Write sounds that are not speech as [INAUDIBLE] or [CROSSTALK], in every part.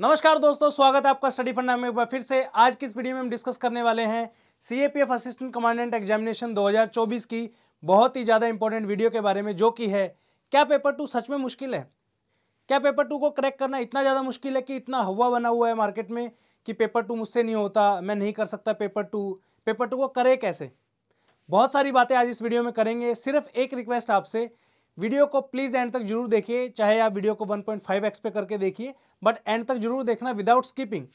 नमस्कार दोस्तों स्वागत है आपका स्टडी फंडा में एक बार फिर से आज की इस वीडियो में हम डिस्कस करने वाले हैं सीएपीएफ असिस्टेंट कमांडेंट एग्जामिनेशन 2024 की बहुत ही ज़्यादा इंपॉर्टेंट वीडियो के बारे में जो कि है क्या पेपर टू सच में मुश्किल है क्या पेपर टू को क्रैक करना इतना ज़्यादा मुश्किल है कि इतना हवा बना हुआ है मार्केट में कि पेपर टू मुझसे नहीं होता मैं नहीं कर सकता पेपर टू पेपर टू को करे कैसे बहुत सारी बातें आज इस वीडियो में करेंगे सिर्फ एक रिक्वेस्ट आपसे वीडियो को प्लीज़ एंड तक जरूर देखिए चाहे आप वीडियो को 1.5x पे करके देखिए बट एंड तक जरूर देखना विदाउट स्किपिंग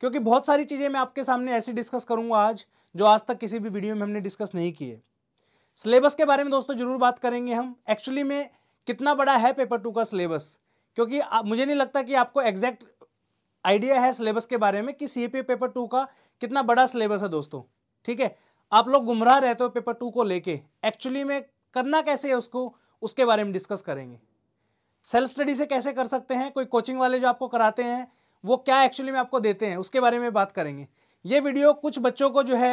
क्योंकि बहुत सारी चीज़ें मैं आपके सामने ऐसी डिस्कस करूंगा आज जो आज तक किसी भी वीडियो में हमने डिस्कस नहीं किए सिलेबस के बारे में दोस्तों जरूर बात करेंगे हम एक्चुअली में कितना बड़ा है पेपर टू का सिलेबस क्योंकि मुझे नहीं लगता कि आपको एग्जैक्ट आइडिया है सिलेबस के बारे में कि सी पेपर टू का कितना बड़ा सिलेबस है दोस्तों ठीक है आप लोग गुमराह रहते हो पेपर टू को लेके एक्चुअली में करना कैसे है उसको उसके बारे में डिस्कस करेंगे सेल्फ स्टडी से कैसे कर सकते हैं कोई कोचिंग वाले जो आपको कराते हैं वो क्या एक्चुअली में आपको देते हैं उसके बारे में बात करेंगे ये वीडियो कुछ बच्चों को जो है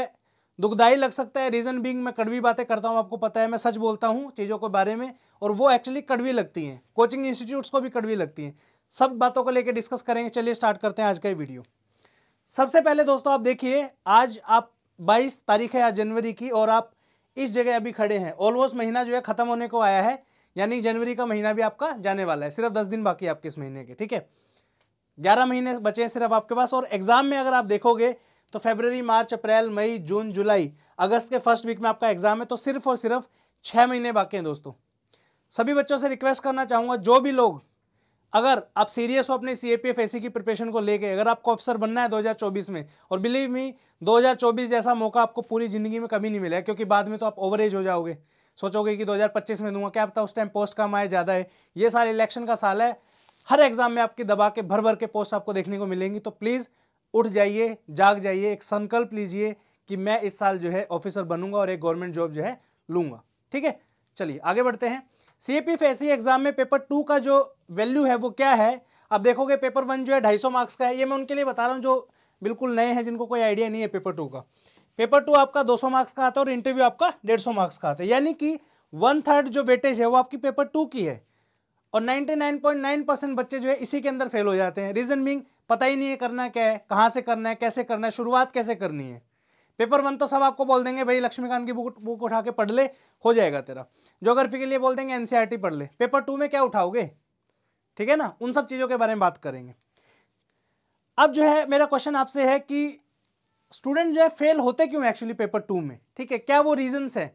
दुखदाई लग सकता है रीज़न बींग मैं कड़वी बातें करता हूँ आपको पता है मैं सच बोलता हूँ चीज़ों के बारे में और वो एक्चुअली कड़वी लगती हैं कोचिंग इंस्टीट्यूट्स को भी कड़वी लगती हैं सब बातों को लेकर डिस्कस करेंगे चलिए स्टार्ट करते हैं आज का ये वीडियो सबसे पहले दोस्तों आप देखिए आज आप 22 तारीख है आज जनवरी की और आप इस जगह अभी खड़े हैं ऑलमोस्ट महीना जो है ख़त्म होने को आया है यानी जनवरी का महीना भी आपका जाने वाला है सिर्फ दस दिन बाकी आपके इस महीने के ठीक है ग्यारह महीने बचे हैं सिर्फ आपके पास और एग्ज़ाम में अगर आप देखोगे तो फेबररी मार्च अप्रैल मई जून जुलाई अगस्त के फर्स्ट वीक में आपका एग्ज़ाम है तो सिर्फ और सिर्फ छः महीने बाकी हैं दोस्तों सभी बच्चों से रिक्वेस्ट करना चाहूँगा जो भी लोग अगर आप सीरियस हो अपने सी ए की प्रिपरेशन को लेके अगर आपको ऑफिसर बनना है 2024 में और बिलीव मी 2024 जैसा मौका आपको पूरी ज़िंदगी में कभी नहीं मिला है क्योंकि बाद में तो आप ओवर एज हो जाओगे सोचोगे कि 2025 में दूंगा क्या पता उस टाइम पोस्ट कम आए ज़्यादा है ये साल इलेक्शन का साल है हर एग्जाम में आपकी दबा के भर भर के पोस्ट आपको देखने को मिलेंगी तो प्लीज़ उठ जाइए जाग जाइए एक संकल्प लीजिए कि मैं इस साल जो है ऑफिसर बनूंगा और एक गवर्नमेंट जॉब जो है लूँगा ठीक है चलिए आगे बढ़ते हैं सी पी एग्जाम में पेपर टू का जो वैल्यू है वो क्या है अब देखोगे पेपर वन जो है ढाई सौ मार्क्स का है ये मैं उनके लिए बता रहा हूँ जो बिल्कुल नए हैं जिनको कोई आइडिया नहीं है पेपर टू का पेपर टू आपका 200 मार्क्स का आता है और इंटरव्यू आपका 150 मार्क्स का आता है यानी कि वन थर्ड जो वेटेज है वो आपकी पेपर टू की है और 99.9 परसेंट बच्चे जो है इसी के अंदर फेल हो जाते हैं रीजन बींग पता ही नहीं है करना क्या है कहाँ से करना है कैसे करना है शुरुआत कैसे करनी है पेपर वन तो सब आपको बोल देंगे भाई लक्ष्मीकांत की बुक बुक उठा के पढ़ ले हो जाएगा तेरा जोग्राफी के लिए बोल देंगे एनसीईआरटी e पढ़ ले पेपर टू में क्या उठाओगे ठीक है ना उन सब चीज़ों के बारे में बात करेंगे अब जो है मेरा क्वेश्चन आपसे है कि स्टूडेंट जो है फेल होते क्यों एक्चुअली पेपर टू में ठीक है क्या वो रीजंस है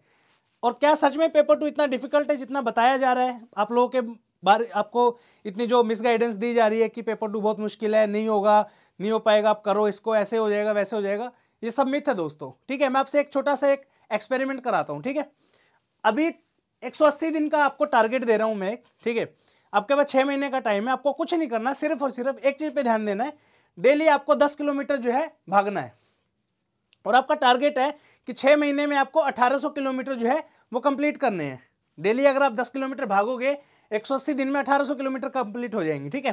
और क्या सच में पेपर टू इतना डिफिकल्ट है जितना बताया जा रहा है आप लोगों के बारे आपको इतनी जो मिसगाइडेंस दी जा रही है कि पेपर टू बहुत मुश्किल है नहीं होगा नहीं हो पाएगा आप करो इसको ऐसे हो जाएगा वैसे हो जाएगा ये सब मिथ है दोस्तों ठीक है मैं आपसे एक छोटा सा एक एक्सपेरिमेंट कराता हूँ ठीक है अभी 180 दिन का आपको टारगेट दे रहा हूँ मैं ठीक है आपके पास छः महीने का टाइम है आपको कुछ नहीं करना सिर्फ और सिर्फ एक चीज़ पे ध्यान देना है डेली आपको दस किलोमीटर जो है भागना है और आपका टारगेट है कि छः महीने में आपको 1800 किलोमीटर जो है वो कंप्लीट करने हैं डेली अगर आप 10 किलोमीटर भागोगे 180 दिन में 1800 किलोमीटर कंप्लीट हो जाएंगे ठीक है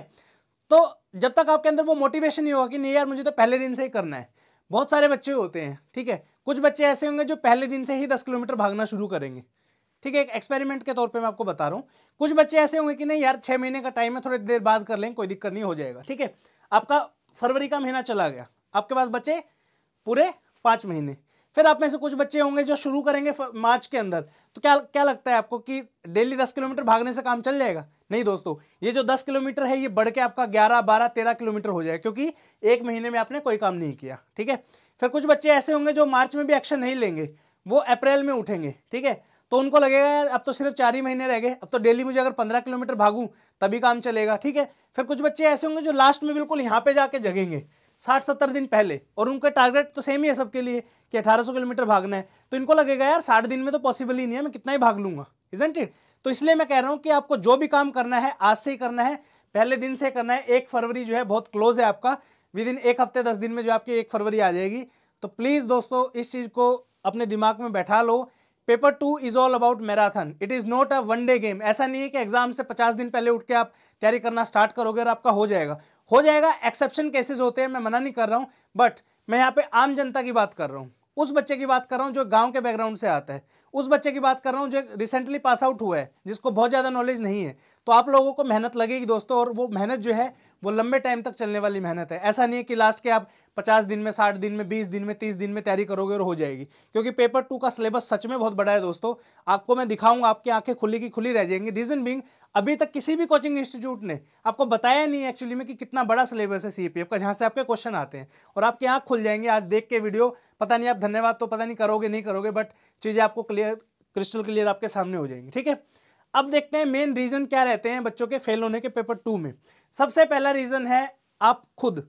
तो जब तक आपके अंदर वो मोटिवेशन नहीं होगा कि नहीं यार मुझे तो पहले दिन से ही करना है बहुत सारे बच्चे होते हैं ठीक है कुछ बच्चे ऐसे होंगे जो पहले दिन से ही दस किलोमीटर भागना शुरू करेंगे ठीक है एक एक्सपेरिमेंट के तौर पे मैं आपको बता रहा हूँ कुछ बच्चे ऐसे होंगे कि नहीं यार छः महीने का टाइम है थोड़ी देर बाद कर लें कोई दिक्कत नहीं हो जाएगा ठीक है आपका फरवरी का महीना चला गया आपके पास बचे पूरे पाँच महीने फिर आप में से कुछ बच्चे होंगे जो शुरू करेंगे मार्च के अंदर तो क्या क्या लगता है आपको कि डेली दस किलोमीटर भागने से काम चल जाएगा नहीं दोस्तों ये जो दस किलोमीटर है ये बढ़ के आपका ग्यारह बारह तेरह किलोमीटर हो जाएगा क्योंकि एक महीने में आपने कोई काम नहीं किया ठीक है फिर कुछ बच्चे ऐसे होंगे जो मार्च में भी एक्शन नहीं लेंगे वो अप्रैल में उठेंगे ठीक है तो उनको लगेगा यार अब तो सिर्फ चार ही महीने रह गए अब तो डेली मुझे अगर पंद्रह किलोमीटर भागूं तभी काम चलेगा ठीक है फिर कुछ बच्चे ऐसे होंगे जो लास्ट में बिल्कुल यहाँ पे जाके जगेंगे साठ सत्तर दिन पहले और उनका टारगेट तो सेम ही है सबके लिए कि अठारह सौ किलोमीटर भागना है तो इनको लगेगा यार साठ दिन में तो पॉसिबल ही नहीं है मैं कितना ही भाग लूंगा इजेंट इट तो इसलिए मैं कह रहा हूँ कि आपको जो भी काम करना है आज से ही करना है पहले दिन से करना है एक फरवरी जो है बहुत क्लोज है आपका विद इन एक हफ्ते दस दिन में जो आपकी एक फरवरी आ जाएगी तो प्लीज़ दोस्तों इस चीज़ को अपने दिमाग में बैठा लो paper two is all about marathon it is not a one day game ऐसा नहीं है कि एग्जाम से पचास दिन पहले उठ के आप तैयारी करना स्टार्ट करोगे और आपका हो जाएगा हो जाएगा एक्सेप्शन केसेस होते हैं मैं मना नहीं कर रहा हूँ बट मैं यहाँ पे आम जनता की बात कर रहा हूँ उस बच्चे की बात कर रहा हूँ जो गांव के बैकग्राउंड से आता है उस बच्चे की बात कर रहा हूँ जो रिसेंटली पास आउट हुआ है जिसको बहुत ज़्यादा नॉलेज नहीं है तो आप लोगों को मेहनत लगेगी दोस्तों और वो मेहनत जो है वो लंबे टाइम तक चलने वाली मेहनत है ऐसा नहीं है कि लास्ट के आप 50 दिन में 60 दिन में 20 दिन में 30 दिन में तैयारी करोगे और हो जाएगी क्योंकि पेपर टू का सिलेबस सच में बहुत बड़ा है दोस्तों आपको मैं दिखाऊंगा आपकी आंखें खुली की खुली रह जाएंगी रीजन बिंग अभी तक किसी भी कोचिंग इंस्टीट्यूट ने आपको बताया नहीं एक्चुअली में कि कितना बड़ा सिलेबस है सी का जहाँ से आपके क्वेश्चन आते हैं और आपकी आँख खुल जाएंगे आज देख के वीडियो पता नहीं आप धन्यवाद तो पता नहीं करोगे नहीं करोगे बट चीज़ें आपको क्लियर क्रिस्टल क्लियर आपके सामने हो जाएंगे ठीक है अब देखते हैं मेन रीज़न क्या रहते हैं बच्चों के फेल होने के पेपर टू में सबसे पहला रीज़न है आप खुद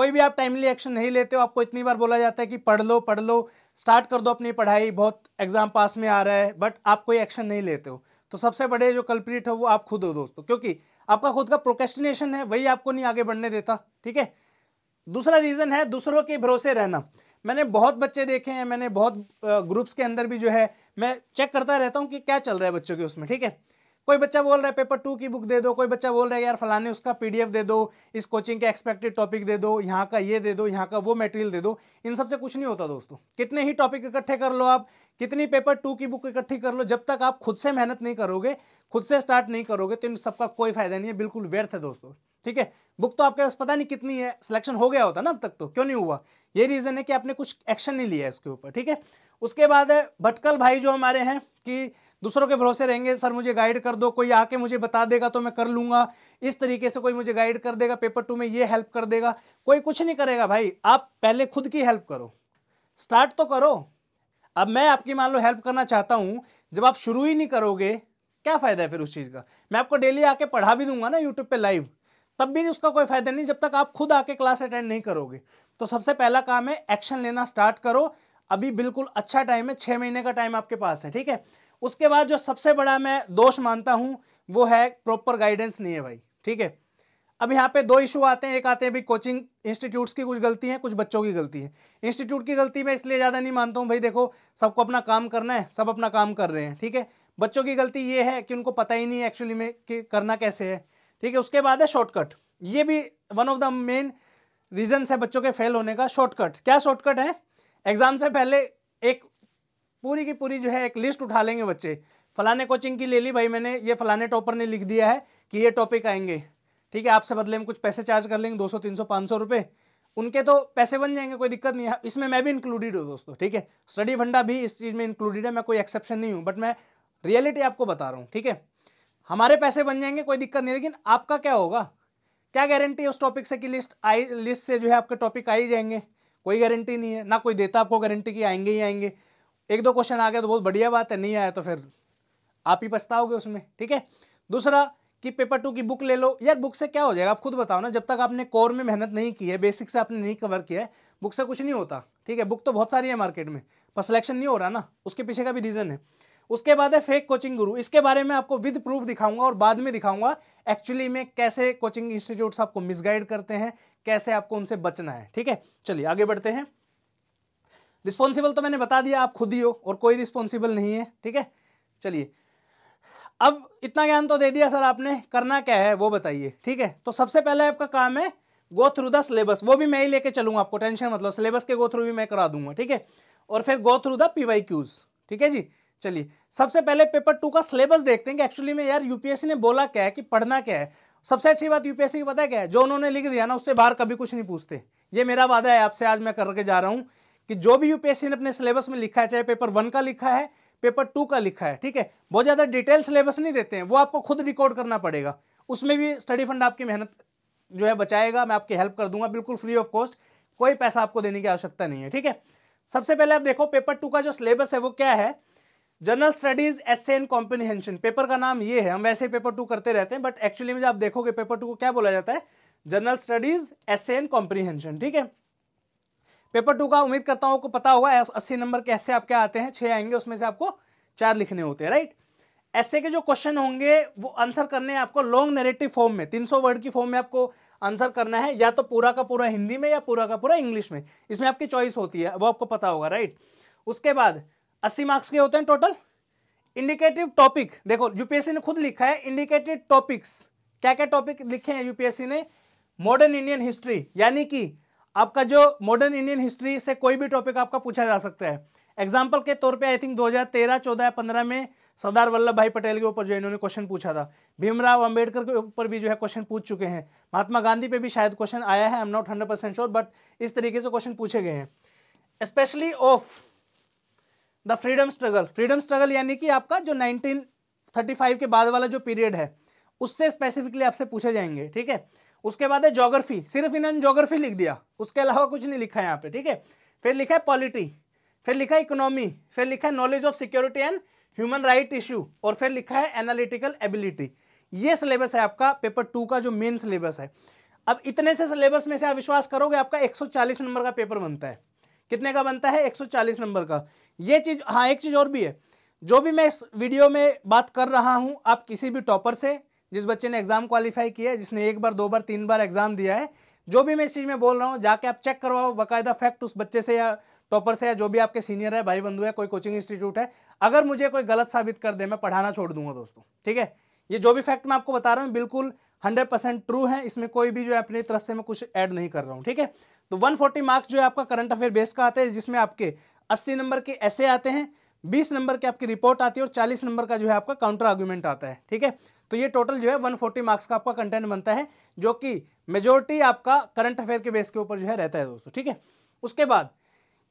कोई भी आप टाइमली एक्शन नहीं लेते हो आपको इतनी बार बोला जाता है कि पढ़ लो पढ़ लो स्टार्ट कर दो अपनी पढ़ाई बहुत एग्ज़ाम पास में आ रहा है बट आप कोई एक्शन नहीं लेते हो तो सबसे बड़े जो कल्प्रिट हो वो आप खुद हो दोस्तों क्योंकि आपका खुद का प्रोकेस्टिनेशन है वही आपको नहीं आगे बढ़ने देता ठीक है दूसरा रीज़न है दूसरों के भरोसे रहना मैंने बहुत बच्चे देखे हैं मैंने बहुत ग्रुप्स के अंदर भी जो है मैं चेक करता रहता हूँ कि क्या चल रहा है बच्चों के उसमें ठीक है कोई बच्चा बोल रहा है पेपर टू की बुक दे दो कोई बच्चा बोल रहा है यार फलाने उसका पीडीएफ दे दो इस कोचिंग के एक्सपेक्टेड टॉपिक दे दो यहाँ का ये दे दो यहाँ का वो मटेरियल दे दो इन सबसे कुछ नहीं होता दोस्तों कितने ही टॉपिक इकट्ठे कर लो आप कितनी पेपर टू की बुक इकट्ठी कर लो जब तक आप खुद से मेहनत नहीं करोगे खुद से स्टार्ट नहीं करोगे तो इन सबका कोई फायदा नहीं है बिल्कुल व्यर्थ है दोस्तों ठीक है बुक तो आपके पास पता नहीं कितनी है सिलेक्शन हो गया होता ना अब तक तो क्यों नहीं हुआ ये रीज़न है कि आपने कुछ एक्शन नहीं लिया है इसके ऊपर ठीक है उसके बाद है भटकल भाई जो हमारे हैं कि दूसरों के भरोसे रहेंगे सर मुझे गाइड कर दो कोई आके मुझे बता देगा तो मैं कर लूंगा इस तरीके से कोई मुझे गाइड कर देगा पेपर टू में ये हेल्प कर देगा कोई कुछ नहीं करेगा भाई आप पहले खुद की हेल्प करो स्टार्ट तो करो अब मैं आपकी मान लो हेल्प करना चाहता हूँ जब आप शुरू ही नहीं करोगे क्या फ़ायदा है फिर उस चीज़ का मैं आपको डेली आके पढ़ा भी दूंगा ना यूट्यूब पर लाइव तब भी उसका कोई फायदा नहीं जब तक आप खुद आके क्लास अटेंड नहीं करोगे तो सबसे पहला काम है एक्शन लेना स्टार्ट करो अभी बिल्कुल अच्छा टाइम है छः महीने का टाइम आपके पास है ठीक है उसके बाद जो सबसे बड़ा मैं दोष मानता हूँ वो है प्रॉपर गाइडेंस नहीं है भाई ठीक है अब यहाँ पे दो इशू आते हैं एक आते हैं अभी कोचिंग इंस्टीट्यूट्स की कुछ गलती है कुछ बच्चों की गलती है इंस्टीट्यूट की गलती मैं इसलिए ज़्यादा नहीं मानता हूँ भाई देखो सबको अपना काम करना है सब अपना काम कर रहे हैं ठीक है बच्चों की गलती ये है कि उनको पता ही नहीं है एक्चुअली में कि करना कैसे है ठीक है उसके बाद है शॉर्टकट ये भी one of the main reasons है बच्चों के फेल होने का शॉर्टकट क्या शॉर्टकट है एग्जाम से पहले एक पूरी की पूरी जो है एक लिस्ट उठा लेंगे बच्चे फलाने कोचिंग की ले ली भाई मैंने ये फलाने टॉपर ने लिख दिया है कि ये टॉपिक आएंगे ठीक है आपसे बदले में कुछ पैसे चार्ज कर लेंगे दो सौ तीन सौ पाँच सौ रुपये उनके तो पैसे बन जाएंगे कोई दिक्कत नहीं है इसमें मैं भी इंक्लूडेड हूँ दोस्तों ठीक है स्टडी फंडा भी इस चीज़ में इंक्लूडेड है मैं कोई एक्सेप्शन नहीं हूँ बट मैं रियलिटी आपको बता रहा हूँ ठीक है हमारे पैसे बन जाएंगे कोई दिक्कत नहीं लेकिन आपका क्या होगा क्या गारंटी है उस टॉपिक से कि लिस्ट आई लिस्ट से जो है आपके टॉपिक आ ही जाएंगे कोई गारंटी नहीं है ना कोई देता आपको गारंटी कि आएंगे ही आएंगे एक दो क्वेश्चन आ गया तो बहुत बढ़िया बात है नहीं आया तो फिर आप ही पछताओगे उसमें ठीक है दूसरा कि पेपर टू की बुक ले लो यार बुक से क्या हो जाएगा आप खुद बताओ ना जब तक आपने कोर में मेहनत नहीं की है बेसिक से आपने नहीं कवर किया है बुक से कुछ नहीं होता ठीक है बुक तो बहुत सारी है मार्केट में पर सिलेक्शन नहीं हो रहा ना उसके पीछे का भी रीज़न है उसके बाद है फेक कोचिंग गुरु इसके बारे में आपको विद प्रूफ दिखाऊंगा और बाद में दिखाऊंगा एक्चुअली में कैसे कोचिंग इंस्टीट्यूट आपको मिसगाइड करते हैं कैसे आपको उनसे बचना है ठीक है चलिए आगे बढ़ते हैं रिस्पॉन्सिबल तो मैंने बता दिया आप खुद ही हो और कोई रिस्पॉन्सिबल नहीं है ठीक है चलिए अब इतना ज्ञान तो दे दिया सर आपने करना क्या है वो बताइए ठीक है तो सबसे पहले आपका काम है गो थ्रू द सिलेबस वो भी मैं ही लेके चलूंगा आपको टेंशन मतलब सिलेबस के गो थ्रू भी मैं करा दूंगा ठीक है और फिर गो थ्रू द पी ठीक है जी चलिए सबसे पहले पेपर टू का सिलेबस देखते हैं कि एक्चुअली में यार यूपीएससी ने बोला क्या है कि पढ़ना क्या है सबसे अच्छी बात यूपीएससी की पता क्या है जो उन्होंने लिख दिया ना उससे बाहर कभी कुछ नहीं पूछते ये मेरा वादा है आपसे आज मैं करके जा रहा हूँ कि जो भी यूपीएससी ने अपने सिलेबस में लिखा है चाहे पेपर वन का लिखा है पेपर टू का लिखा है ठीक है बहुत ज़्यादा डिटेल सिलेबस नहीं देते हैं वो आपको खुद रिकॉर्ड करना पड़ेगा उसमें भी स्टडी फंड आपकी मेहनत जो है बचाएगा मैं आपकी हेल्प कर दूंगा बिल्कुल फ्री ऑफ कॉस्ट कोई पैसा आपको देने की आवश्यकता नहीं है ठीक है सबसे पहले आप देखो पेपर टू का जो सिलेबस है वो क्या है general studies essay and comprehension paper का नाम ये है हम वैसे पेपर टू करते रहते हैं बट एक्चुअली में आप देखोगे पेपर टू को क्या बोला जाता है general studies essay and comprehension ठीक है पेपर टू का उम्मीद करता हूं आपको पता होगा अस्सी नंबर के ऐसे आपके आते हैं छह आएंगे उसमें से आपको चार लिखने होते हैं राइट ऐसे के जो क्वेश्चन होंगे वो आंसर करने हैं आपको लॉन्ग नेरेटिव फॉर्म में 300 वर्ड की फॉर्म में आपको आंसर करना है या तो पूरा का पूरा हिंदी में या पूरा का पूरा इंग्लिश में इसमें आपकी चॉइस होती है वो आपको पता होगा राइट उसके बाद अस्सी मार्क्स के होते हैं टोटल इंडिकेटिव टॉपिक देखो यूपीएससी ने खुद लिखा है इंडिकेटेड टॉपिक्स क्या क्या टॉपिक लिखे हैं यूपीएससी ने मॉडर्न इंडियन हिस्ट्री यानी कि आपका जो मॉडर्न इंडियन हिस्ट्री से कोई भी टॉपिक आपका पूछा जा सकता है एग्जाम्पल के तौर पे आई थिंक 2013, 14, 15 में सरदार वल्लभ भाई पटेल के ऊपर जो इन्होंने क्वेश्चन पूछा था भीमराव अंबेडकर के ऊपर भी जो है क्वेश्चन पूछ चुके हैं महात्मा गांधी पे भी शायद क्वेश्चन आया है I am not hundred percent sure but इस तरीके से क्वेश्चन पूछे गए हैं specially of the freedom struggle freedom struggle यानी कि आपका जो 1935 के बाद वाला जो पीरियड है उससे स्पेसिफिकली आपसे पूछे जाएंगे ठीक है उसके बाद है जोग्राफी सिर्फ इन्होंने जोग्राफी लिख दिया उसके अलावा कुछ नहीं लिखा है यहाँ पे ठीक है फिर लिखा है पॉलिटी फिर लिखा है इकोनॉमी फिर लिखा है knowledge of security and human right issue और फिर लिखा है एनालिटिकल एबिलिटी ये सिलेबस है आपका पेपर टू का जो मेन सिलेबस है अब इतने से सिलेबस में से आप विश्वास करोगे आपका 140 नंबर का पेपर बनता है कितने का बनता है 140 नंबर का ये चीज़ हाँ एक चीज़ और भी है जो भी मैं इस वीडियो में बात कर रहा हूँ आप किसी भी टॉपर से जिस बच्चे ने एग्ज़ाम क्वालिफाई किया है जिसने एक बार दो बार तीन बार एग्ज़ाम दिया है जो भी मैं इस चीज़ में बोल रहा हूँ जाके आप चेक करवाओ बाकायदा फैक्ट उस बच्चे से या टॉपर से या जो भी आपके सीनियर है भाई बंधु है कोई कोचिंग इंस्टीट्यूट है अगर मुझे कोई गलत साबित कर दे मैं पढ़ाना छोड़ दूंगा दोस्तों ठीक है ये जो भी फैक्ट मैं आपको बता रहा हूँ बिल्कुल हंड्रेड परसेंट ट्रू है इसमें कोई भी जो है अपनी तरफ से मैं कुछ ऐड नहीं कर रहा हूँ ठीक है तो 140 मार्क्स जो है आपका करंट अफेयर बेस का आता है जिसमें आपके 80 नंबर के ऐसे आते हैं 20 नंबर के आपकी रिपोर्ट आती है और 40 नंबर का जो है आपका काउंटर आर्ग्यूमेंट आता है ठीक है तो ये टोटल जो है फोर्टी मार्क्स का आपका कंटेंट बनता है जो कि मेजोरिटी आपका करंट अफेयर के बेस के ऊपर जो है रहता है दोस्तों ठीक है उसके बाद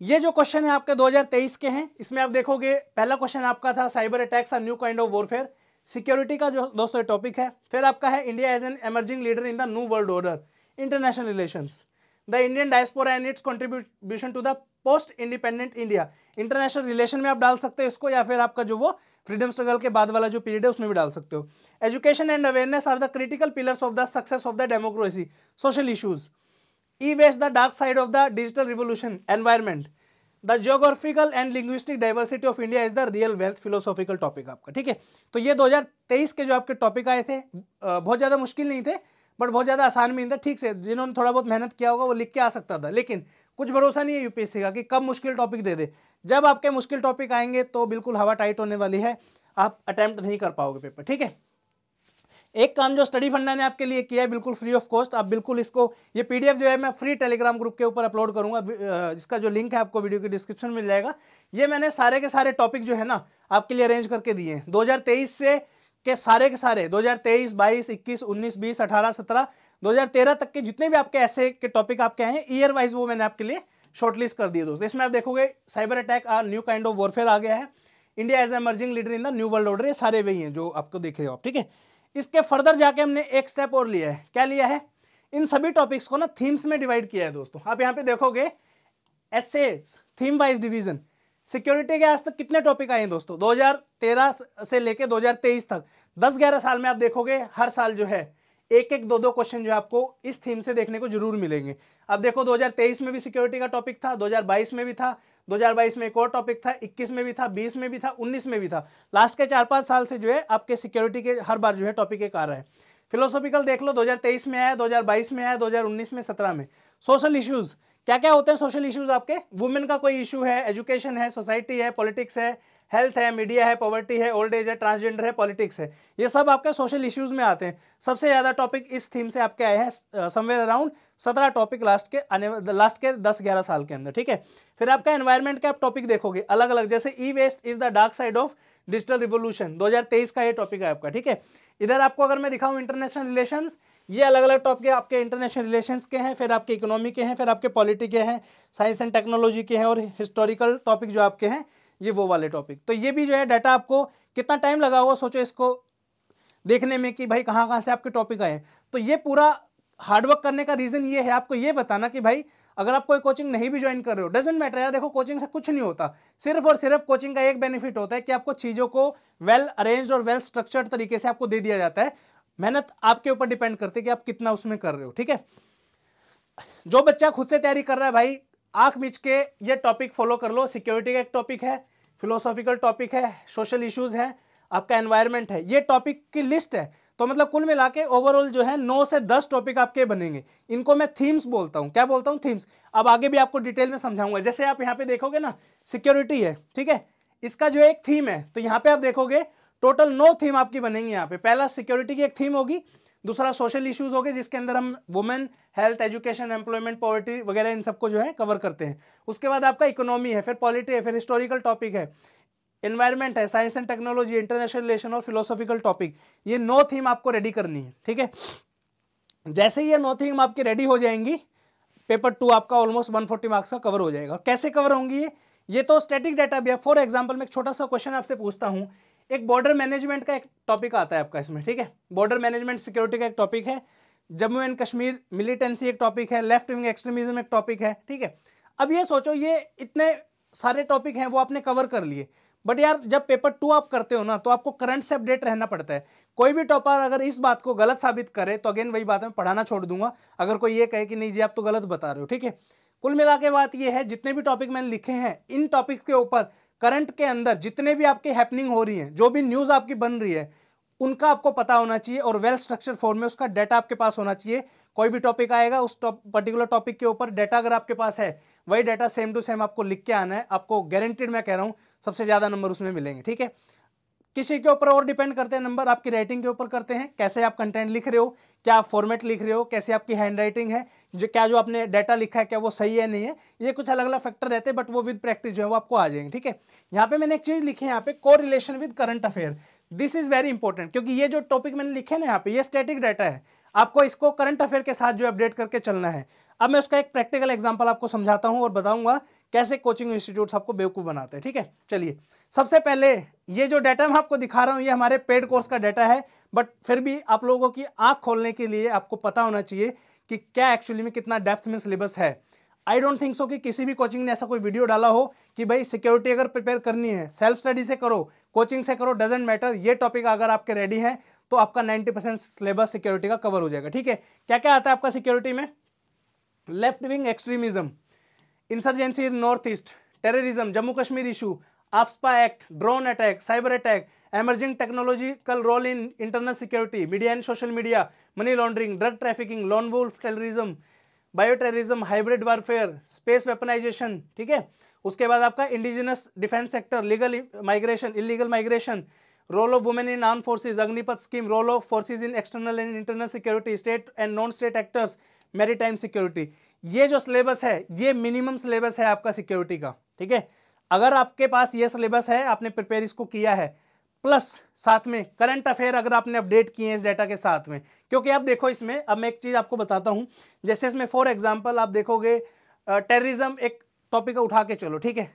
ये जो क्वेश्चन है आपके 2023 के हैं इसमें आप देखोगे पहला क्वेश्चन आपका था cyber attacks are new kind of warfare security का जो दोस्तों टॉपिक है फिर आपका है India as an emerging leader in the new world order international relations the Indian diaspora and its contribution to the post independent India international relation में आप डाल सकते हो इसको या फिर आपका जो वो फ्रीडम स्ट्रगल के बाद वाला जो पीरियड है उसमें भी डाल सकते हो education and awareness are the critical pillars of the success of the democracy social issues e waste the dark side of the digital revolution environment the geographical and linguistic diversity of India is the real wealth philosophical topic आपका ठीक है तो ये 2023 के जो आपके topic आए थे बहुत ज़्यादा मुश्किल नहीं थे बट बहुत ज़्यादा आसान भी नहीं था ठीक से जिन्होंने थोड़ा बहुत मेहनत किया होगा वो लिख के आ सकता था लेकिन कुछ भरोसा नहीं है यूपीएससी का कि कब मुश्किल टॉपिक दे दे जब आपके मुश्किल टॉपिक आएंगे तो बिल्कुल हवा टाइट होने वाली है आप अटैम्प्ट नहीं कर पाओगे पेपर ठीक है एक काम जो स्टडी फंडा ने आपके लिए किया है बिल्कुल फ्री ऑफ कॉस्ट आप बिल्कुल इसको ये पीडीएफ जो है मैं फ्री टेलीग्राम ग्रुप के ऊपर अपलोड करूंगा जिसका जो लिंक है आपको वीडियो के डिस्क्रिप्शन मिल जाएगा ये मैंने सारे के सारे टॉपिक जो है ना आपके लिए अरेंज करके दिए हैं दो से के सारे के सारे 2023, 22, 21, 19, 20, 18, 17, 2013 तक के जितने भी आपके ऐसे के टॉपिक आपके हैं ईयर वाइज वो मैंने आपके लिए शॉर्टलिस्ट कर दिए दोस्तों इसमें आप देखोगे cyber attack are new kind of warfare आ गया है India as emerging leader in the new world order ये सारे वही हैं जो आपको देख रहे हो आप ठीक है इसके फर्दर जाके हमने एक स्टेप और लिया है क्या लिया है इन सभी टॉपिक्स को ना थीम्स में डिवाइड किया है दोस्तों आप यहाँ पे देखोगे ऐसे थीम वाइज डिवीजन सिक्योरिटी के आज तक कितने टॉपिक आए हैं दोस्तों 2013 से लेके 2023 तक 10-11 साल में आप देखोगे हर साल जो है एक एक दो दो क्वेश्चन जो आपको इस थीम से देखने को जरूर मिलेंगे अब देखो 2023 में भी सिक्योरिटी का टॉपिक था 2022 में भी था 2022 में एक और टॉपिक था 21 में भी था 20 में भी था 19 में भी था लास्ट के चार पांच साल से जो है आपके सिक्योरिटी के हर बार जो है टॉपिक एक आ रहा है फिलोसॉफिकल देख लो दो में आया दो में आया दो में सत्रह में सोशल इश्यूज़ क्या क्या होते हैं सोशल इश्यूज़ आपके वुमेन का कोई इशू है एजुकेशन है सोसाइटी है पॉलिटिक्स है हेल्थ है मीडिया है पॉवर्टी है ओल्ड एज है ट्रांसजेंडर है पॉलिटिक्स है ये सब आपके सोशल इश्यूज में आते हैं सबसे ज़्यादा टॉपिक इस थीम से आपके आए हैं समवेयर अराउंड सत्रह टॉपिक लास्ट के आने लास्ट के दस ग्यारह साल के अंदर ठीक है फिर आपका एनवायरमेंट का आप टॉपिक देखोगे अलग अलग जैसे e waste is the dark side of digital revolution 2023 का ये टॉपिक है आपका ठीक है इधर आपको अगर मैं दिखाऊं इंटरनेशनल रिलेशंस ये अलग अलग टॉपिक आपके इंटरनेशनल रिलेशंस के हैं फिर आपके इकोनॉमी के हैं फिर आपके पॉलिटी के हैं साइंस एंड टेक्नोलॉजी के हैं और हिस्टोरिकल टॉपिक जो आपके हैं ये वो वाले टॉपिक तो ये भी जो है डाटा आपको कितना टाइम लगा होगा सोचो इसको देखने में कि भाई कहाँ कहाँ से आपके टॉपिक आए तो ये पूरा हार्डवर्क करने का रीज़न ये है आपको ये बताना कि भाई अगर आप कोई कोचिंग नहीं भी ज्वाइन कर रहे हो डजेंट मैटर यार देखो कोचिंग से कुछ नहीं होता सिर्फ और सिर्फ कोचिंग का एक बेनिफिट होता है कि आपको चीज़ों को वेल अरेंज और वेल स्ट्रक्चर्ड तरीके से आपको दे दिया जाता है मेहनत आपके ऊपर डिपेंड करती है कि आप कितना उसमें कर रहे हो ठीक है जो बच्चा खुद से तैयारी कर रहा है भाई आंख मिच के ये टॉपिक फॉलो कर लो सिक्योरिटी का एक टॉपिक है फिलोसॉफिकल टॉपिक है सोशल इश्यूज हैं आपका एनवायरनमेंट है ये टॉपिक की लिस्ट है तो मतलब कुल मिला के ओवरऑल जो है नौ से दस टॉपिक आपके बनेंगे इनको मैं थीम्स बोलता हूँ क्या बोलता हूँ थीम्स अब आगे भी आपको डिटेल में समझाऊंगा जैसे आप यहाँ पे देखोगे ना सिक्योरिटी है ठीक है इसका जो एक थीम है तो यहाँ पे आप देखोगे टोटल नौ थीम आपकी बनेंगी यहाँ पे पहला सिक्योरिटी की एक थीम होगी दूसरा सोशल इश्यूज हो गए जिसके अंदर हम women health education employment poverty वगैरह इन सबको जो है कवर करते हैं उसके बाद आपका इकोनॉमी है फिर पॉलिटी है फिर हिस्टोरिकल टॉपिक है इन्वायरमेंट है science and technology international relation और फिलोसॉफिकल टॉपिक ये नो थीम आपको रेडी करनी है ठीक है जैसे ही ये नो थीम आपकी रेडी हो जाएंगी पेपर टू आपका ऑलमोस्ट 140 मार्क्स का कवर हो जाएगा कैसे कवर होंगी ये ये तो स्टैटिक डाटा भी है फॉर एग्जाम्पल मैं एक छोटा सा क्वेश्चन आपसे पूछता हूँ एक बॉर्डर मैनेजमेंट का एक टॉपिक आता है आपका इसमें ठीक है बॉर्डर मैनेजमेंट सिक्योरिटी का एक टॉपिक है जम्मू एंड कश्मीर मिलिटेंसी एक टॉपिक है लेफ्ट विंग एक्सट्रीमिज्म एक टॉपिक है ठीक है अब ये सोचो ये इतने सारे टॉपिक हैं वो आपने कवर कर लिए बट यार जब पेपर टू आप करते हो ना तो आपको करंट से अपडेट रहना पड़ता है कोई भी टॉपर अगर इस बात को गलत साबित करे तो अगेन वही बात मैं पढ़ाना छोड़ दूंगा अगर कोई ये कहे कि नहीं जी आप तो गलत बता रहे हो ठीक है कुल मिला के बात ये है जितने भी टॉपिक मैंने लिखे हैं इन टॉपिक्स के ऊपर करंट के अंदर जितने भी आपकी हैपनिंग हो रही है जो भी न्यूज़ आपकी बन रही है उनका आपको पता होना चाहिए और वेल स्ट्रक्चर फॉर्म में उसका डाटा आपके पास होना चाहिए कोई भी टॉपिक आएगा उस टॉप पर्टिकुलर टॉपिक के ऊपर डाटा अगर आपके पास है वही डाटा सेम टू सेम आपको लिख के आना है आपको गारंटेड मैं कह रहा हूँ सबसे ज़्यादा नंबर उसमें मिलेंगे ठीक है किसी के ऊपर और डिपेंड करते हैं नंबर आपकी राइटिंग के ऊपर करते हैं कैसे आप कंटेंट लिख रहे हो क्या आप फॉर्मेट लिख रहे हो कैसे आपकी हैंड राइटिंग है जो क्या जो आपने डाटा लिखा है क्या वो सही है नहीं है ये कुछ अलग अलग फैक्टर रहते हैं बट वो विद प्रैक्टिस जो है वो आपको आ जाएंगे ठीक है यहाँ पे मैंने एक चीज़ लिखी है यहाँ पे को relation with current affair this is very important क्योंकि ये जो टॉपिक मैंने लिखे ना यहाँ पे ये स्टेटिक डाटा है आपको इसको करंट अफेयर के साथ जो अपडेट करके चलना है अब मैं उसका एक प्रैक्टिकल एग्जाम्पल आपको समझाता हूँ और बताऊंगा कैसे कोचिंग इंस्टीट्यूट आपको बेवकूफ़ बनाते हैं ठीक है चलिए सबसे पहले ये जो डाटा मैं आपको दिखा रहा हूँ ये हमारे पेड कोर्स का डाटा है बट फिर भी आप लोगों की आँख खोलने के लिए आपको पता होना चाहिए कि क्या एक्चुअली में कितना डेप्थ में सिलेबस है आई डोंट थिंक सो कि किसी भी कोचिंग ने ऐसा कोई वीडियो डाला हो कि भाई सिक्योरिटी अगर प्रिपेयर करनी है सेल्फ स्टडी से करो कोचिंग से करो डजेंट मैटर ये टॉपिक अगर आपके रेडी है तो आपका 90 परसेंट सिलेबस सिक्योरिटी का कवर हो जाएगा ठीक है क्या क्या आता है आपका सिक्योरिटी में left wing extremism insurgency in north east terrorism Jammu Kashmir issue AFSPA act drone attack cyber attack emerging role in internal security media and social media money laundering drug trafficking lone lone terrorism bio bioterrorism hybrid warfare space weaponization ठीक है उसके बाद आपका indigenous defence sector legal migration illegal migration role of women in arm forces Agnipath scheme role of forces in external and internal security state and non state actors maritime security ये जो syllabus है ये minimum syllabus है आपका security का ठीक है अगर आपके पास ये सिलेबस है आपने प्रिपेयर इसको किया है प्लस साथ में करंट अफेयर अगर आपने अपडेट किए हैं इस डाटा के साथ में क्योंकि आप देखो इसमें अब मैं एक चीज़ आपको बताता हूँ जैसे इसमें फॉर एग्जाम्पल आप देखोगे टेररिज्म एक टॉपिक उठा के चलो ठीक है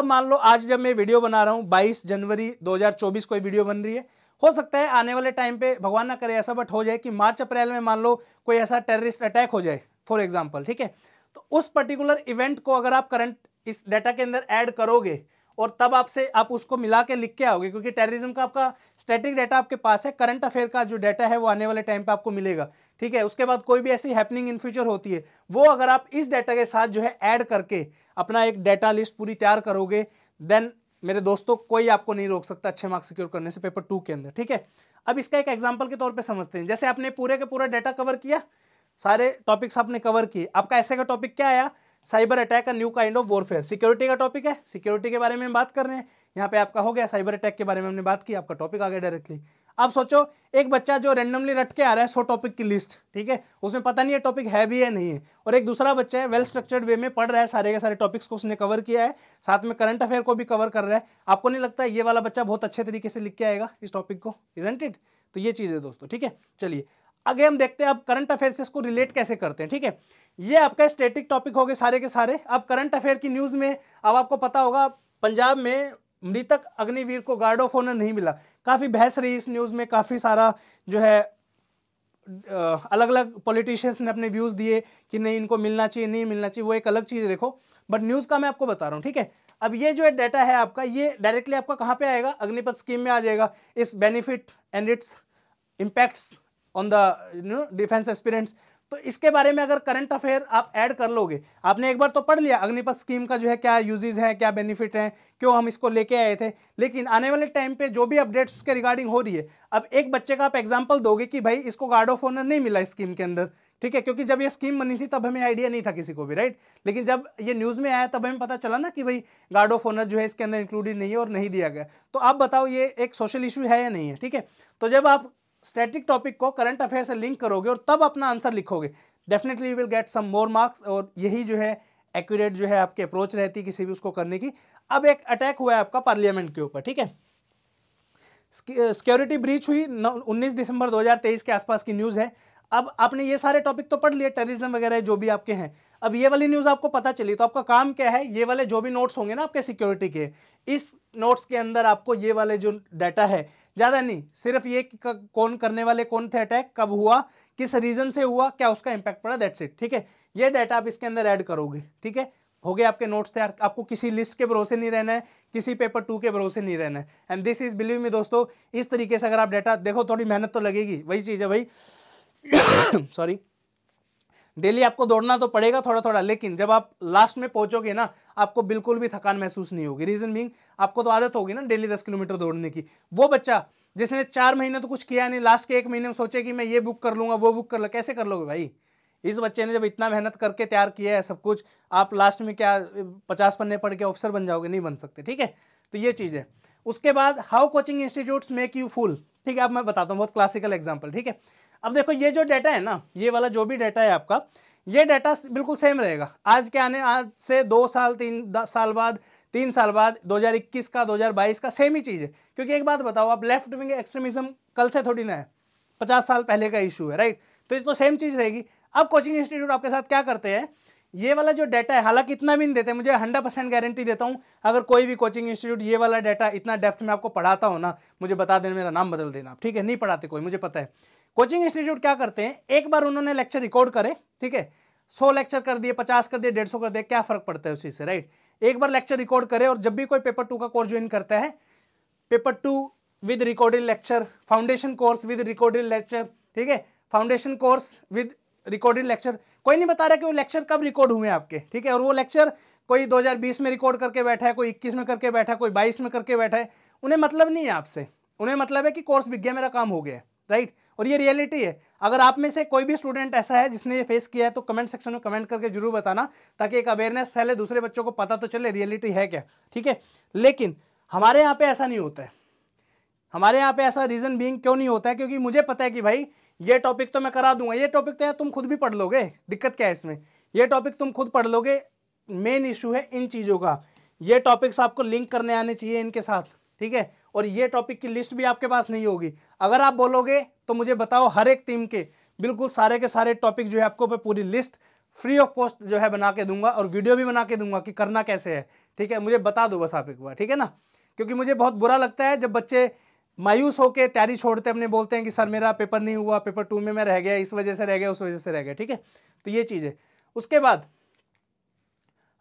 अब मान लो आज जब मैं वीडियो बना रहा हूँ 22 जनवरी 2024 को वीडियो बन रही है हो सकता है आने वाले टाइम पे भगवान ना करे ऐसा बट हो जाए कि मार्च अप्रैल में मान लो कोई ऐसा टेररिस्ट अटैक हो जाए फॉर एग्जाम्पल ठीक है तो उस पर्टिकुलर इवेंट को अगर आप करंट इस डाटा के अंदर ऐड करोगे और तब आपसे आप उसको मिला के लिख के आओगे क्योंकि टेररिज्म का आपका स्टैटिक डाटा आपके पास है करंट अफेयर का जो डाटा है वो आने वाले टाइम पे आपको मिलेगा ठीक है उसके बाद कोई भी ऐसी हैपनिंग इन फ्यूचर होती है वो अगर आप इस डाटा के साथ जो है ऐड करके अपना एक डाटा लिस्ट पूरी तैयार करोगे देन मेरे दोस्तों कोई आपको नहीं रोक सकता अच्छे मार्क्स सिक्योर करने से पेपर टू के अंदर ठीक है अब इसका एक एग्जाम्पल के तौर पर समझते हैं जैसे आपने पूरे का पूरा डाटा कवर किया सारे टॉपिक्स आपने कवर किए आपका ऐसे का टॉपिक क्या आया साइबर अटैक का new kind of warfare security का टॉपिक है सिक्योरिटी के बारे में हम बात कर रहे हैं यहाँ पे आपका हो गया साइबर अटैक के बारे में हमने बात की आपका टॉपिक आ गया डायरेक्टली अब सोचो एक बच्चा जो रेंडमली रट के आ रहा है सो टॉपिक की लिस्ट ठीक है उसमें पता नहीं है टॉपिक है भी है नहीं है और एक दूसरा बच्चा है वेल स्ट्रक्चर्ड वे में पढ़ रहा है सारे के सारे टॉपिक्स को उसने कवर किया है साथ में करंट अफेयर को भी कवर कर रहा है आपको नहीं लगता ये वाला बच्चा बहुत अच्छे तरीके से लिख के आएगा इस टॉपिक को इजेंट इट तो ये चीज़ है दोस्तों ठीक है चलिए आगे हम देखते हैं आप करंट अफेयर से इसको रिलेट कैसे करते हैं ठीक है ये आपका स्टेटिक टॉपिक हो गए सारे के सारे अब करंट अफेयर की न्यूज़ में अब आपको पता होगा पंजाब में मृतक अग्निवीर को गार्ड ऑफ ऑनर नहीं मिला काफ़ी बहस रही इस न्यूज़ में काफ़ी सारा जो है अलग अलग पॉलिटिशियंस ने अपने व्यूज़ दिए कि नहीं इनको मिलना चाहिए नहीं मिलना चाहिए वो एक अलग चीज़ देखो बट न्यूज़ का मैं आपको बता रहा हूँ ठीक है अब ये जो है डाटा है आपका ये डायरेक्टली आपका कहाँ पे आएगा अग्निपथ स्कीम में आ जाएगा इस benefit and its impacts on the you know defence experience तो इसके बारे में अगर करंट अफेयर आप ऐड कर लोगे आपने एक बार तो पढ़ लिया अग्निपथ स्कीम का जो है क्या यूजेज है क्या बेनिफिट है क्यों हम इसको लेके आए थे लेकिन आने वाले टाइम पे जो भी अपडेट्स उसके रिगार्डिंग हो रही है अब एक बच्चे का आप एग्जाम्पल दोगे कि भाई इसको गार्ड ऑफ ऑनर नहीं मिला स्कीम के अंदर ठीक है क्योंकि जब ये स्कीम बनी थी तब हमें आइडिया नहीं था किसी को भी राइट लेकिन जब ये न्यूज़ में आया तब हमें पता चला ना कि भाई गार्ड ऑफ ऑनर जो है इसके अंदर इंक्लूडेड नहीं है और नहीं दिया गया तो आप बताओ ये एक सोशल इशू है या नहीं है ठीक है तो जब आप स्टैटिक टॉपिक को करंट अफेयर से लिंक करोगे और तब अपना आंसर लिखोगे definitely you will get some more marks और यही जो है एक्यूरेट जो है आपके अप्रोच रहती है किसी भी उसको करने की अब एक अटैक हुआ है आपका पार्लियामेंट के ऊपर ठीक है सिक्योरिटी ब्रीच हुई 19 दिसंबर 2023 के आसपास की न्यूज़ है अब आपने ये सारे टॉपिक तो पढ़ लिए टेररिज्म वगैरह जो भी आपके हैं अब ये वाली न्यूज़ आपको पता चली तो आपका काम क्या है ये वाले जो भी नोट्स होंगे ना आपके सिक्योरिटी के इस नोट्स के अंदर आपको ये वाले जो डाटा है ज़्यादा नहीं सिर्फ ये कि कौन करने वाले कौन थे अटैक कब हुआ किस रीज़न से हुआ क्या उसका इम्पैक्ट पड़ा दैट्स इट ठीक है ये डाटा आप इसके अंदर ऐड करोगे ठीक है हो गए आपके नोट्स तैयार आपको किसी लिस्ट के भरोसे नहीं रहना है किसी पेपर टू के भरोसे नहीं रहना है एंड दिस इज बिलीव में दोस्तों इस तरीके से अगर आप डाटा देखो थोड़ी मेहनत तो लगेगी वही चीज़ है भाई सॉरी [COUGHS] डेली आपको दौड़ना तो पड़ेगा थोड़ा थोड़ा लेकिन जब आप लास्ट में पहुंचोगे ना आपको बिल्कुल भी थकान महसूस नहीं होगी रीजन बिंग आपको तो आदत होगी ना डेली दस किलोमीटर दौड़ने की वो बच्चा जिसने चार महीने तो कुछ किया नहीं लास्ट के एक महीने में सोचे कि मैं ये बुक कर लूँगा वो बुक कर लूँ कैसे कर लोगे भाई इस बच्चे ने जब इतना मेहनत करके तैयार किया है सब कुछ आप लास्ट में क्या पचास पन्ने पढ़ के ऑफिसर बन जाओगे नहीं बन सकते ठीक है तो ये चीज़ है उसके बाद how coaching institutes make you fool ठीक है अब मैं बताता हूँ बहुत क्लासिकल एग्जांपल ठीक है अब देखो ये जो डाटा है ना ये वाला जो भी डाटा है आपका ये डाटा बिल्कुल सेम रहेगा आज के आने आज से दो साल तीन साल बाद तीन साल बाद 2021 का 2022 का सेम ही चीज़ है क्योंकि एक बात बताओ आप लेफ्ट विंग एक्सट्रीमिज्म कल से थोड़ी ना है पचास साल पहले का इशू है राइट तो ये तो सेम चीज़ रहेगी अब कोचिंग इंस्टीट्यूट आपके साथ क्या करते हैं ये वाला जो डाटा है हालांकि इतना भी नहीं देते मुझे 100 परसेंट गारंटी देता हूँ अगर कोई भी कोचिंग इंस्टीट्यूट ये वाला डाटा इतना डेप्थ में आपको पढ़ाता हो ना मुझे बता देना मेरा नाम बदल देना ठीक है नहीं पढ़ाते कोई मुझे पता है कोचिंग इंस्टीट्यूट क्या करते हैं एक बार उन्होंने लेक्चर रिकॉर्ड करे ठीक है सौ लेक्चर कर दिए पचास कर दिए डेढ़ सौ कर दिए क्या फर्क पड़ता है उसी से राइट एक बार लेक्चर रिकॉर्ड करे और जब भी कोई पेपर टू का कोर्स ज्वाइन करता है paper two with recorded lecture foundation course with recorded lecture ठीक है foundation course with recorded lecture कोई नहीं बता रहा कि वो लेक्चर कब रिकॉर्ड हुए आपके ठीक है और वो लेक्चर कोई 2020 में रिकॉर्ड करके बैठा है कोई 21 में करके बैठा है कोई 22 में करके बैठा है उन्हें मतलब नहीं है आपसे उन्हें मतलब है कि कोर्स बिक गया मेरा काम हो गया राइट और ये रियलिटी है अगर आप में से कोई भी स्टूडेंट ऐसा है जिसने ये फेस किया है तो कमेंट सेक्शन में कमेंट करके जरूर बताना ताकि एक अवेयरनेस फैले दूसरे बच्चों को पता तो चले रियलिटी है क्या ठीक है लेकिन हमारे यहाँ पे ऐसा नहीं होता है हमारे यहाँ पे ऐसा रीज़न बींग क्यों नहीं होता है क्योंकि मुझे पता है कि भाई ये टॉपिक तो मैं करा दूंगा ये टॉपिक तो यार तुम खुद भी पढ़ लोगे दिक्कत क्या है इसमें ये टॉपिक तुम खुद पढ़ लोगे मेन इशू है इन चीज़ों का ये टॉपिक्स आपको लिंक करने आने चाहिए इनके साथ ठीक है और ये टॉपिक की लिस्ट भी आपके पास नहीं होगी अगर आप बोलोगे तो मुझे बताओ हर एक टीम के बिल्कुल सारे के सारे टॉपिक जो है आपको मैं पूरी लिस्ट फ्री ऑफ कॉस्ट जो है बना के दूंगा और वीडियो भी बना के दूंगा कि करना कैसे है ठीक है मुझे बता दो बस आप एक बार ठीक है ना क्योंकि मुझे बहुत बुरा लगता है जब बच्चे मायूस होकर तैयारी छोड़ते अपने बोलते हैं कि सर मेरा पेपर नहीं हुआ पेपर टू में मैं रह गया इस वजह से रह गया उस वजह से रह गया ठीक है तो ये चीज़ है उसके बाद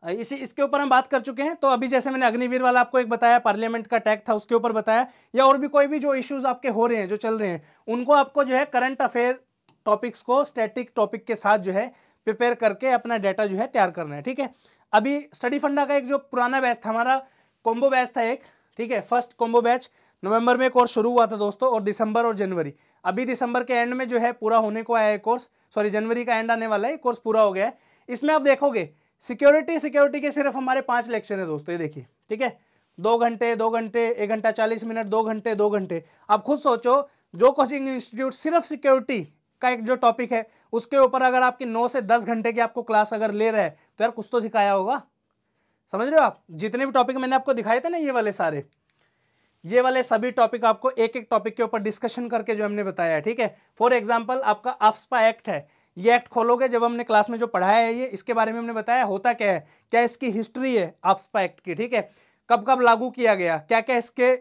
इसी इसके ऊपर हम बात कर चुके हैं तो अभी जैसे मैंने अग्निवीर वाला आपको एक बताया पार्लियामेंट का टैग था उसके ऊपर बताया या और भी कोई भी जो इश्यूज आपके हो रहे हैं जो चल रहे हैं उनको आपको जो है करंट अफेयर टॉपिक्स को स्टैटिक टॉपिक के साथ जो है प्रिपेयर करके अपना डाटा जो है तैयार करना है ठीक है अभी स्टडी फंडा का एक जो पुराना बैच था हमारा कॉम्बो बैच था एक ठीक है फर्स्ट कॉम्बो बैच नवंबर में कोर्स शुरू हुआ था दोस्तों और दिसंबर और जनवरी अभी दिसंबर के एंड में जो है पूरा होने को आया है कोर्स सॉरी जनवरी का एंड आने वाला है कोर्स पूरा हो गया है इसमें आप देखोगे सिक्योरिटी सिक्योरिटी के सिर्फ हमारे पांच लेक्चर हैं दोस्तों ये देखिए ठीक है दो घंटे दो घंटे एक घंटा चालीस मिनट दो घंटे दो घंटे आप खुद सोचो जो कोचिंग इंस्टीट्यूट सिर्फ सिक्योरिटी का एक जो टॉपिक है उसके ऊपर अगर आपकी नौ से दस घंटे की आपको क्लास अगर ले रहा है तो यार कुछ तो सिखाया होगा समझ रहे हो आप जितने भी टॉपिक मैंने आपको दिखाए थे ना ये वाले सारे ये वाले सभी टॉपिक आपको एक एक टॉपिक के ऊपर डिस्कशन करके जो हमने बताया ठीक है फॉर एग्जाम्पल आपका अफ्सपा एक्ट है ये एक्ट खोलोगे जब हमने क्लास में जो पढ़ाया है ये इसके बारे में हमने बताया होता क्या है क्या इसकी हिस्ट्री है आपसपा एक्ट की ठीक है कब कब लागू किया गया क्या क्या इसके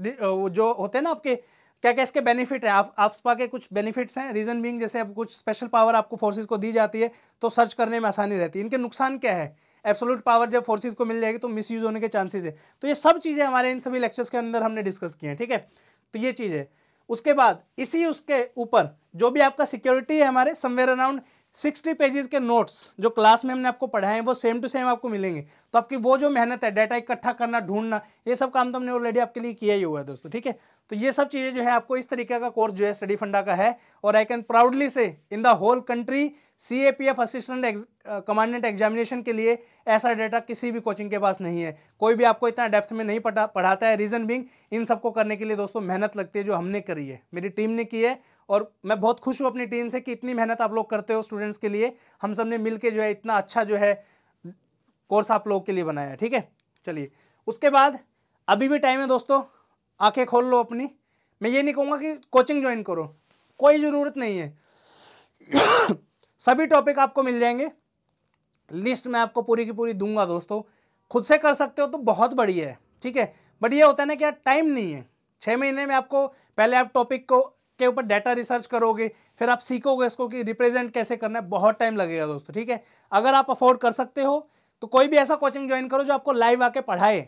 जो होते हैं ना आपके क्या क्या इसके बेनिफिट है आप आपसपा के कुछ बेनिफिट्स हैं रीजन बींग जैसे अब कुछ स्पेशल पावर आपको फोर्सेज को दी जाती है तो सर्च करने में आसानी रहती है इनके नुकसान क्या है एब्सोलूट पावर जब फोर्सेज को मिल जाएगी तो मिसयूज होने के चांसेस है तो ये सब चीज़ें हमारे इन सभी लेक्चर्स के अंदर हमने डिस्कस किए हैं ठीक है तो ये चीज़ है उसके बाद इसी उसके ऊपर जो भी आपका सिक्योरिटी है हमारे समवेयर अराउंड सिक्सटी पेजेस के नोट्स जो क्लास में हमने आपको पढ़ाए हैं वो सेम टू सेम आपको मिलेंगे तो आपकी वो जो मेहनत है डाटा इकट्ठा करना ढूंढना ये सब काम तो हमने ऑलरेडी आपके लिए किया ही हुआ है दोस्तों ठीक है तो ये सब चीज़ें जो है आपको इस तरीके का कोर्स जो है स्टडी फंडा का है और आई can proudly say in the whole country C A P F assistant commandant examination के लिए ऐसा डाटा किसी भी कोचिंग के पास नहीं है कोई भी आपको इतना डेप्थ में नहीं पढ़ा पढ़ाता है रीज़न बिंग इन सबको करने के लिए दोस्तों मेहनत लगती है जो हमने करी है मेरी टीम ने की है और मैं बहुत खुश हूँ अपनी टीम से कि इतनी मेहनत आप लोग करते हो स्टूडेंट्स के लिए हम सब ने मिल के जो है इतना अच्छा जो है कोर्स आप लोग के लिए बनाया है ठीक है चलिए उसके बाद अभी भी टाइम है दोस्तों आंखें खोल लो अपनी मैं ये नहीं कहूँगा कि कोचिंग ज्वाइन करो कोई ज़रूरत नहीं है [COUGHS] सभी टॉपिक आपको मिल जाएंगे लिस्ट मैं आपको पूरी की पूरी दूंगा दोस्तों खुद से कर सकते हो तो बहुत बढ़िया है ठीक है बट ये होता है ना कि टाइम नहीं है छः महीने में आपको पहले आप टॉपिक को के ऊपर डाटा रिसर्च करोगे फिर आप सीखोगे इसको कि रिप्रेजेंट कैसे करना है बहुत टाइम लगेगा दोस्तों ठीक है अगर आप अफोर्ड कर सकते हो तो कोई भी ऐसा कोचिंग ज्वाइन करो जो आपको लाइव आके पढ़ाए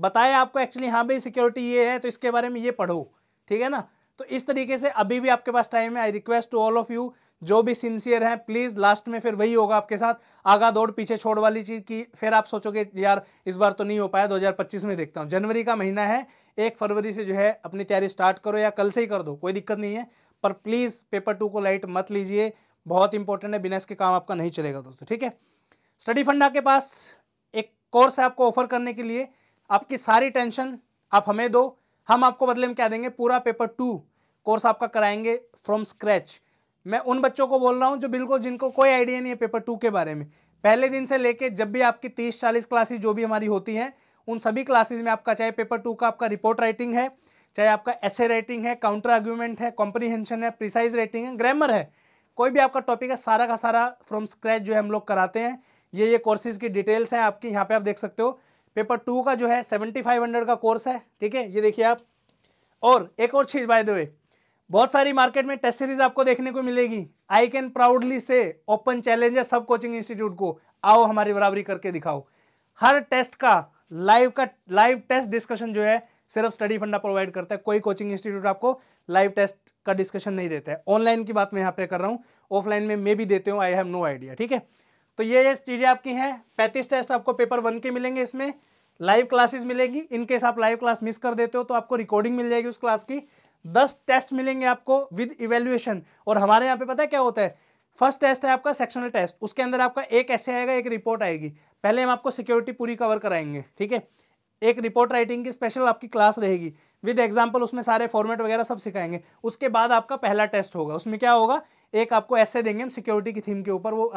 बताए आपको एक्चुअली हाँ भाई सिक्योरिटी ये है तो इसके बारे में ये पढ़ो ठीक है ना तो इस तरीके से अभी भी आपके पास टाइम है I request to all of you जो भी सिंसियर हैं प्लीज़ लास्ट में फिर वही होगा आपके साथ आगा दौड़ पीछे छोड़ वाली चीज़ की फिर आप सोचोगे यार इस बार तो नहीं हो पाया 2025 में देखता हूँ जनवरी का महीना है एक फरवरी से जो है अपनी तैयारी स्टार्ट करो या कल से ही कर दो कोई दिक्कत नहीं है पर प्लीज़ पेपर टू को लाइट मत लीजिए बहुत इंपॉर्टेंट है बिना इसके काम आपका नहीं चलेगा दोस्तों ठीक है स्टडी फंडा के पास एक कोर्स है आपको ऑफर करने के लिए आपकी सारी टेंशन आप हमें दो हम आपको बदले में क्या देंगे पूरा पेपर टू कोर्स आपका कराएंगे फ्रॉम स्क्रैच मैं उन बच्चों को बोल रहा हूँ जो बिल्कुल जिनको कोई आइडिया नहीं है पेपर टू के बारे में पहले दिन से लेके जब भी आपकी तीस चालीस क्लासेज जो भी हमारी होती हैं उन सभी क्लासेज में आपका चाहे पेपर टू का आपका रिपोर्ट राइटिंग है चाहे आपका ऐसे राइटिंग है काउंटर आर्ग्यूमेंट है कॉम्प्रीहेंशन है प्रिसाइज राइटिंग है ग्रामर है कोई भी आपका टॉपिक है सारा का सारा फ्रॉम स्क्रैच जो है हम लोग कराते हैं ये ये कोर्सेज की डिटेल्स हैं आपकी यहाँ पे आप देख सकते हो पेपर टू का जो है सेवेंटी फाइव हंड्रेड का कोर्स है ठीक है ये देखिए आप और एक और चीज़ बाय द वे बहुत सारी मार्केट में टेस्ट सीरीज आपको देखने को मिलेगी आई कैन प्राउडली से ओपन चैलेंज है सब कोचिंग इंस्टीट्यूट को आओ हमारी बराबरी करके दिखाओ हर टेस्ट का लाइव का लाइव टेस्ट डिस्कशन जो है सिर्फ स्टडी फंडा प्रोवाइड करता है कोई कोचिंग इंस्टीट्यूट आपको लाइव टेस्ट का डिस्कशन नहीं देता है ऑनलाइन की बात मैं यहाँ पे कर रहा हूँ ऑफलाइन में मैं भी देते हूँ आई हैव नो आइडिया ठीक है तो ये ये चीज़ें आपकी हैं पैंतीस टेस्ट आपको पेपर वन के मिलेंगे इसमें लाइव क्लासेस मिलेगी इनकेस आप लाइव क्लास मिस कर देते हो तो आपको रिकॉर्डिंग मिल जाएगी उस क्लास की दस टेस्ट मिलेंगे आपको विद इवेल्युएशन और हमारे यहाँ पे पता है क्या होता है फर्स्ट टेस्ट है आपका सेक्शनल टेस्ट उसके अंदर आपका एक ऐसे आएगा एक रिपोर्ट आएगी पहले हम आपको सिक्योरिटी पूरी कवर कराएंगे ठीक है एक रिपोर्ट राइटिंग की स्पेशल आपकी क्लास रहेगी विद एग्जाम्पल उसमें सारे फॉर्मेट वगैरह सब सिखाएंगे उसके बाद आपका पहला टेस्ट होगा उसमें क्या होगा एक आपको ऐसे देंगे हम सिक्योरिटी की थीम के ऊपर वो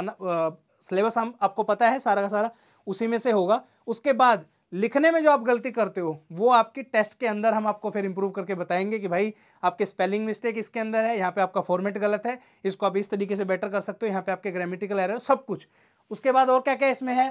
सिलेबस हम आपको पता है सारा का सारा उसी में से होगा उसके बाद लिखने में जो आप गलती करते हो वो आपकी टेस्ट के अंदर हम आपको फिर इंप्रूव करके बताएंगे कि भाई आपके स्पेलिंग मिस्टेक इसके अंदर है यहाँ पे आपका फॉर्मेट गलत है इसको आप इस तरीके से बेटर कर सकते हो यहाँ पे आपके ग्रामेटिकल एरर सब कुछ उसके बाद और क्या क्या इसमें है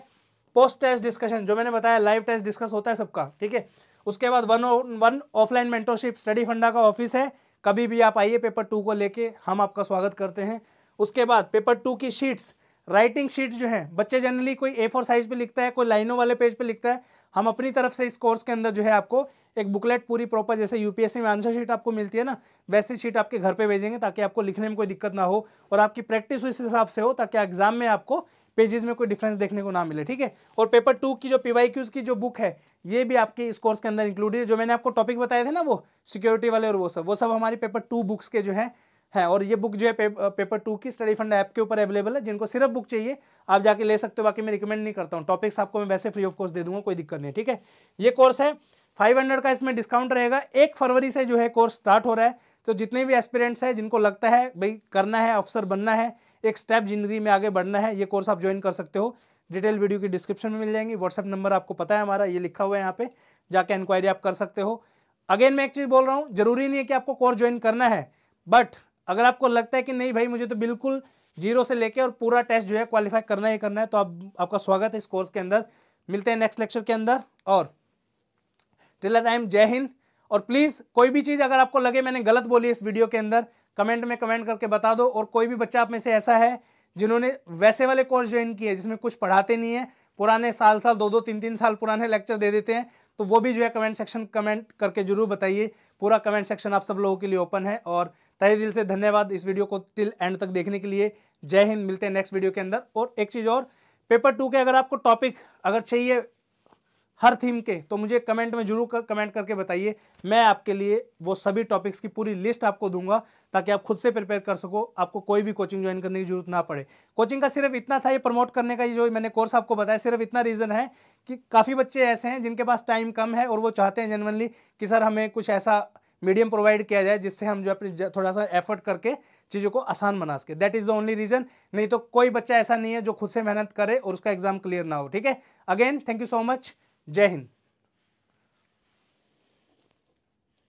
पोस्ट टेस्ट डिस्कशन जो मैंने बताया लाइव टेस्ट डिस्कस होता है सबका ठीक है उसके बाद one one offline mentorship study funda का ऑफिस है कभी भी आप आइए पेपर टू को लेके हम आपका स्वागत करते हैं उसके बाद पेपर टू की शीट्स राइटिंग शीट जो है बच्चे जनरली कोई ए फोर साइज पे लिखता है कोई लाइनों वाले पेज पे लिखता है हम अपनी तरफ से इस कोर्स के अंदर जो है आपको एक बुकलेट पूरी प्रॉपर जैसे यूपीएससी में आंसर शीट आपको मिलती है ना वैसी शीट आपके घर पे भेजेंगे ताकि आपको लिखने में कोई दिक्कत ना हो और आपकी प्रैक्टिस उस हिसाब से हो ताकि एग्जाम में आपको पेजेस में कोई डिफरेंस देखने को ना मिले ठीक है और पेपर टू की जो पीवाई की जो बुक है ये भी आपके इस कोर्स के अंदर इंक्लूडेड जो मैंने आपको टॉपिक बताए थे ना वो सिक्योरिटी वाले और वो सब वो सब हमारी पेपर टू बुक्स के जो है है और ये बुक जो है पे, पेपर टू की स्टडी फंड ऐप के ऊपर अवेलेबल है जिनको सिर्फ बुक चाहिए आप जाके ले सकते हो बाकी मैं रिकमेंड नहीं करता हूँ टॉपिक्स आपको मैं वैसे फ्री ऑफ कोर्स दे दूंगा कोई दिक्कत नहीं ठीक है ये कोर्स है फाइव हंड्रेड का इसमें डिस्काउंट रहेगा एक फरवरी से जो है कोर्स स्टार्ट हो रहा है तो जितने भी एस्पिरेंट्स हैं जिनको लगता है भाई करना है अफसर बनना है एक स्टेप जिंदगी में आगे बढ़ना है ये कोर्स आप ज्वाइन कर सकते हो डिटेल वीडियो की डिस्क्रिप्शन में मिल जाएंगी व्हाट्सअप नंबर आपको पता है हमारा ये लिखा हुआ है यहाँ पे जाके इंक्वायरी आप कर सकते हो अगेन मैं एक चीज़ बोल रहा हूँ जरूरी नहीं है कि आपको कोर्स ज्वाइन करना है बट अगर आपको लगता है कि नहीं भाई मुझे तो बिल्कुल जीरो से लेके और पूरा टेस्ट जो है क्वालिफाई करना ही करना है तो आप आपका स्वागत है इस कोर्स के अंदर मिलते हैं नेक्स्ट लेक्चर के अंदर और टेलर टाइम जय हिंद और प्लीज़ कोई भी चीज़ अगर आपको लगे मैंने गलत बोली इस वीडियो के अंदर कमेंट में कमेंट करके बता दो और कोई भी बच्चा आप में से ऐसा है जिन्होंने वैसे वाले कोर्स ज्वाइन किए जिसमें कुछ पढ़ाते नहीं है पुराने साल साल दो दो तीन तीन साल पुराने लेक्चर दे देते हैं तो वो भी जो है कमेंट सेक्शन कमेंट करके जरूर बताइए पूरा कमेंट सेक्शन आप सब लोगों के लिए ओपन है और तहे दिल से धन्यवाद इस वीडियो को टिल एंड तक देखने के लिए जय हिंद मिलते हैं नेक्स्ट वीडियो के अंदर और एक चीज़ और पेपर टू के अगर आपको टॉपिक अगर चाहिए हर थीम के तो मुझे कमेंट में जरूर कर, कमेंट करके बताइए मैं आपके लिए वो सभी टॉपिक्स की पूरी लिस्ट आपको दूंगा ताकि आप खुद से प्रिपेयर कर सको आपको कोई भी कोचिंग ज्वाइन करने की जरूरत ना पड़े कोचिंग का सिर्फ इतना था ये प्रमोट करने का ये जो मैंने कोर्स आपको बताया सिर्फ इतना रीज़न है कि काफ़ी बच्चे ऐसे हैं जिनके पास टाइम कम है और वो चाहते हैं जनरली कि सर हमें कुछ ऐसा मीडियम प्रोवाइड किया जाए जिससे हम जो अपने थोड़ा सा एफर्ट करके चीज़ों को आसान बना सके that is the only reason नहीं तो कोई बच्चा ऐसा नहीं है जो खुद से मेहनत करे और उसका एग्जाम क्लियर ना हो ठीक है again thank you so much जय हिंद